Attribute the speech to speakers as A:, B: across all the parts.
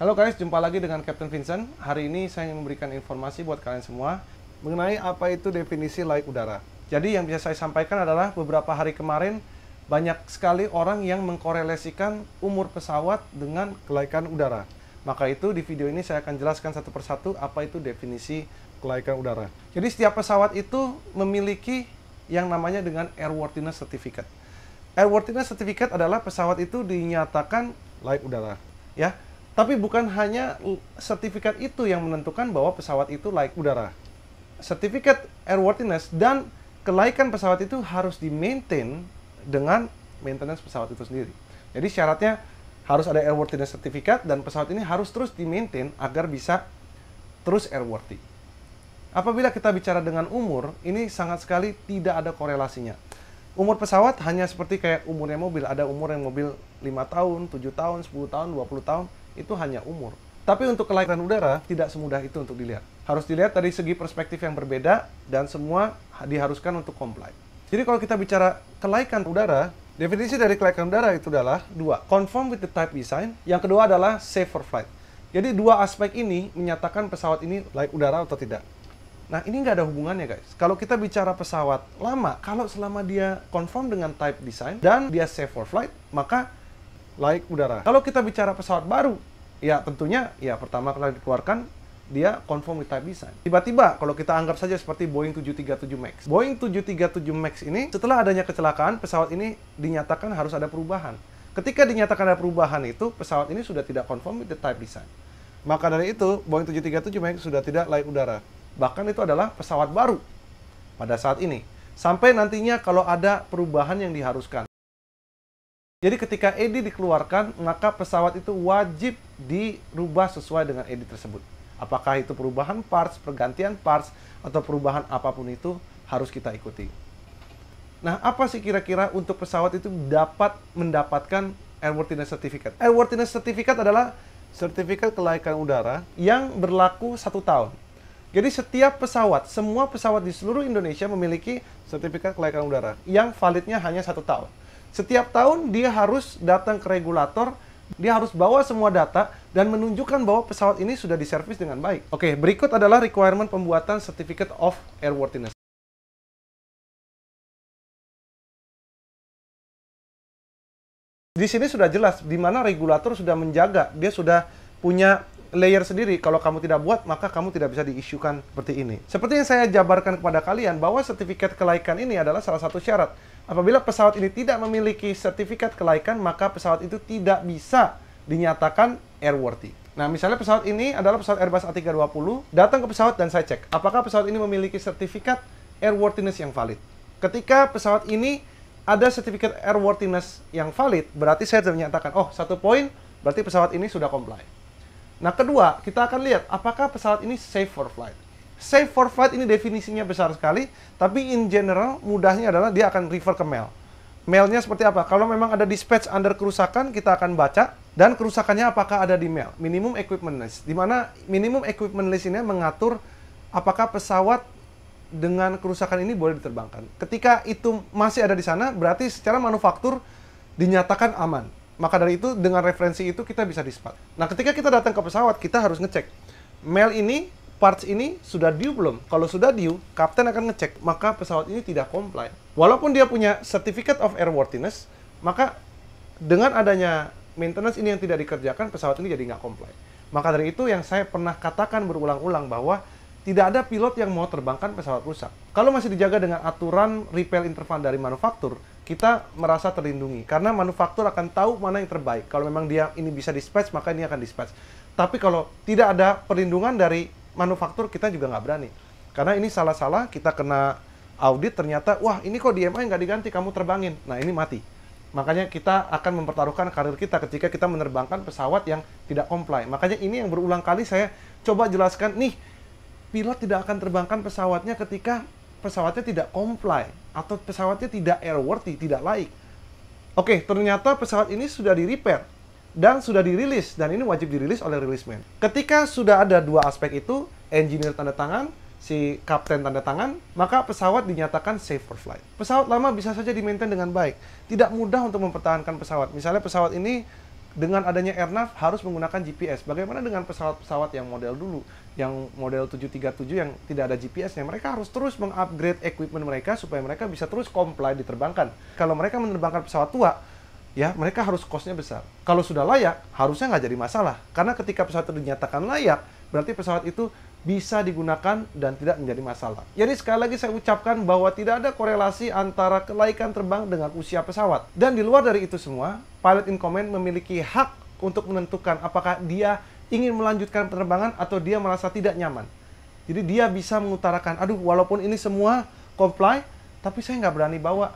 A: Halo guys, jumpa lagi dengan Captain Vincent. Hari ini saya ingin memberikan informasi buat kalian semua mengenai apa itu definisi laik udara. Jadi yang bisa saya sampaikan adalah beberapa hari kemarin banyak sekali orang yang mengkorelasikan umur pesawat dengan kelaikan udara. Maka itu di video ini saya akan jelaskan satu persatu apa itu definisi kelaikan udara. Jadi setiap pesawat itu memiliki yang namanya dengan airworthiness certificate. Airworthiness certificate adalah pesawat itu dinyatakan layak udara, ya tapi bukan hanya sertifikat itu yang menentukan bahwa pesawat itu layak udara. Sertifikat airworthiness dan kelaikan pesawat itu harus di-maintain dengan maintenance pesawat itu sendiri. Jadi syaratnya harus ada airworthiness sertifikat dan pesawat ini harus terus di-maintain agar bisa terus airworthy. Apabila kita bicara dengan umur, ini sangat sekali tidak ada korelasinya. Umur pesawat hanya seperti kayak umurnya mobil. Ada umur yang mobil 5 tahun, 7 tahun, 10 tahun, 20 tahun itu hanya umur. Tapi untuk kelahiran udara tidak semudah itu untuk dilihat. Harus dilihat dari segi perspektif yang berbeda dan semua diharuskan untuk comply. Jadi kalau kita bicara kelaikan udara, definisi dari kelaikan udara itu adalah dua, conform with the type design. Yang kedua adalah safe for flight. Jadi dua aspek ini menyatakan pesawat ini layak udara atau tidak. Nah ini nggak ada hubungannya guys. Kalau kita bicara pesawat lama, kalau selama dia conform dengan type design dan dia safe for flight, maka laik udara. Kalau kita bicara pesawat baru, ya tentunya ya pertama kali dikeluarkan dia confirm with type design. Tiba-tiba kalau kita anggap saja seperti Boeing 737 Max. Boeing 737 Max ini setelah adanya kecelakaan pesawat ini dinyatakan harus ada perubahan. Ketika dinyatakan ada perubahan itu pesawat ini sudah tidak confirm with the type design. Maka dari itu Boeing 737 Max sudah tidak layak udara. Bahkan itu adalah pesawat baru pada saat ini. Sampai nantinya kalau ada perubahan yang diharuskan. Jadi ketika edi dikeluarkan, maka pesawat itu wajib dirubah sesuai dengan edi tersebut. Apakah itu perubahan parts, pergantian parts, atau perubahan apapun itu harus kita ikuti. Nah, apa sih kira-kira untuk pesawat itu dapat mendapatkan airworthiness certificate? Airworthiness certificate adalah sertifikat kelayakan udara yang berlaku satu tahun. Jadi setiap pesawat, semua pesawat di seluruh Indonesia memiliki sertifikat kelayakan udara yang validnya hanya satu tahun. Setiap tahun dia harus datang ke regulator, dia harus bawa semua data dan menunjukkan bahwa pesawat ini sudah diservis dengan baik. Oke, berikut adalah requirement pembuatan Certificate of Airworthiness. Di sini sudah jelas di mana regulator sudah menjaga, dia sudah punya layer sendiri. Kalau kamu tidak buat, maka kamu tidak bisa diisukan seperti ini. Seperti yang saya jabarkan kepada kalian, bahwa sertifikat kelaikan ini adalah salah satu syarat. Apabila pesawat ini tidak memiliki sertifikat kelaikan, maka pesawat itu tidak bisa dinyatakan airworthy. Nah, misalnya pesawat ini adalah pesawat Airbus A320, datang ke pesawat dan saya cek, apakah pesawat ini memiliki sertifikat airworthiness yang valid. Ketika pesawat ini ada sertifikat airworthiness yang valid, berarti saya sudah menyatakan, oh, satu poin, berarti pesawat ini sudah comply. Nah, kedua, kita akan lihat apakah pesawat ini safe for flight. Safe for flight ini definisinya besar sekali, tapi in general mudahnya adalah dia akan refer ke mail. Mailnya seperti apa? Kalau memang ada dispatch under kerusakan, kita akan baca dan kerusakannya apakah ada di mail. Minimum equipment list, di mana minimum equipment list ini mengatur apakah pesawat dengan kerusakan ini boleh diterbangkan. Ketika itu masih ada di sana, berarti secara manufaktur dinyatakan aman. Maka dari itu dengan referensi itu kita bisa dispat. Nah, ketika kita datang ke pesawat, kita harus ngecek mail ini parts ini sudah due belum? Kalau sudah due, kapten akan ngecek, maka pesawat ini tidak comply. Walaupun dia punya certificate of airworthiness, maka dengan adanya maintenance ini yang tidak dikerjakan, pesawat ini jadi nggak comply. Maka dari itu yang saya pernah katakan berulang-ulang bahwa tidak ada pilot yang mau terbangkan pesawat rusak. Kalau masih dijaga dengan aturan repair interval dari manufaktur, kita merasa terlindungi karena manufaktur akan tahu mana yang terbaik. Kalau memang dia ini bisa dispatch, maka ini akan dispatch. Tapi kalau tidak ada perlindungan dari manufaktur kita juga nggak berani. Karena ini salah-salah kita kena audit ternyata wah ini kok DMI nggak diganti kamu terbangin. Nah ini mati. Makanya kita akan mempertaruhkan karir kita ketika kita menerbangkan pesawat yang tidak comply. Makanya ini yang berulang kali saya coba jelaskan nih pilot tidak akan terbangkan pesawatnya ketika pesawatnya tidak comply atau pesawatnya tidak airworthy, tidak laik. Oke, ternyata pesawat ini sudah di repair dan sudah dirilis dan ini wajib dirilis oleh release man. Ketika sudah ada dua aspek itu, engineer tanda tangan, si kapten tanda tangan, maka pesawat dinyatakan safe for flight. Pesawat lama bisa saja dimaintain dengan baik. Tidak mudah untuk mempertahankan pesawat. Misalnya pesawat ini dengan adanya airnav harus menggunakan GPS. Bagaimana dengan pesawat-pesawat yang model dulu, yang model 737 yang tidak ada GPS-nya? Mereka harus terus mengupgrade equipment mereka supaya mereka bisa terus comply diterbangkan. Kalau mereka menerbangkan pesawat tua, ya mereka harus kosnya besar. Kalau sudah layak, harusnya nggak jadi masalah. Karena ketika pesawat itu dinyatakan layak, berarti pesawat itu bisa digunakan dan tidak menjadi masalah. Jadi sekali lagi saya ucapkan bahwa tidak ada korelasi antara kelaikan terbang dengan usia pesawat. Dan di luar dari itu semua, pilot in command memiliki hak untuk menentukan apakah dia ingin melanjutkan penerbangan atau dia merasa tidak nyaman. Jadi dia bisa mengutarakan, aduh walaupun ini semua comply, tapi saya nggak berani bawa.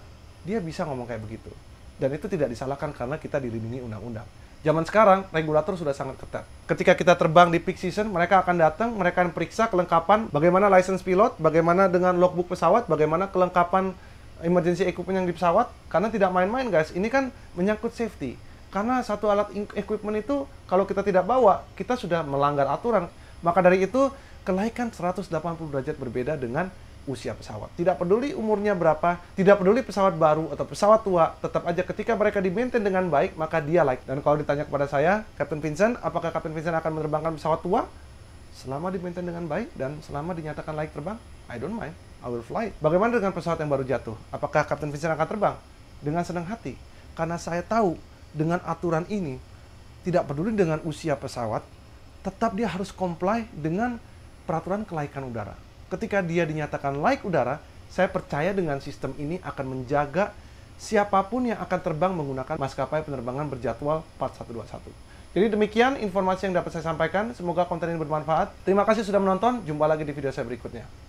A: Dia bisa ngomong kayak begitu dan itu tidak disalahkan karena kita dilindungi undang-undang. Zaman sekarang regulator sudah sangat ketat. Ketika kita terbang di peak season, mereka akan datang, mereka akan periksa kelengkapan bagaimana license pilot, bagaimana dengan logbook pesawat, bagaimana kelengkapan emergency equipment yang di pesawat karena tidak main-main guys. Ini kan menyangkut safety. Karena satu alat equipment itu kalau kita tidak bawa, kita sudah melanggar aturan. Maka dari itu, kelaikan 180 derajat berbeda dengan usia pesawat. Tidak peduli umurnya berapa, tidak peduli pesawat baru atau pesawat tua, tetap aja ketika mereka di dengan baik, maka dia like. Dan kalau ditanya kepada saya, Captain Vincent, apakah Captain Vincent akan menerbangkan pesawat tua? Selama di dengan baik dan selama dinyatakan like terbang, I don't mind. I will fly. Bagaimana dengan pesawat yang baru jatuh? Apakah Captain Vincent akan terbang? Dengan senang hati. Karena saya tahu dengan aturan ini, tidak peduli dengan usia pesawat, tetap dia harus comply dengan peraturan kelaikan udara ketika dia dinyatakan layak udara, saya percaya dengan sistem ini akan menjaga siapapun yang akan terbang menggunakan maskapai penerbangan berjadwal 4121. Jadi demikian informasi yang dapat saya sampaikan. Semoga konten ini bermanfaat. Terima kasih sudah menonton. Jumpa lagi di video saya berikutnya.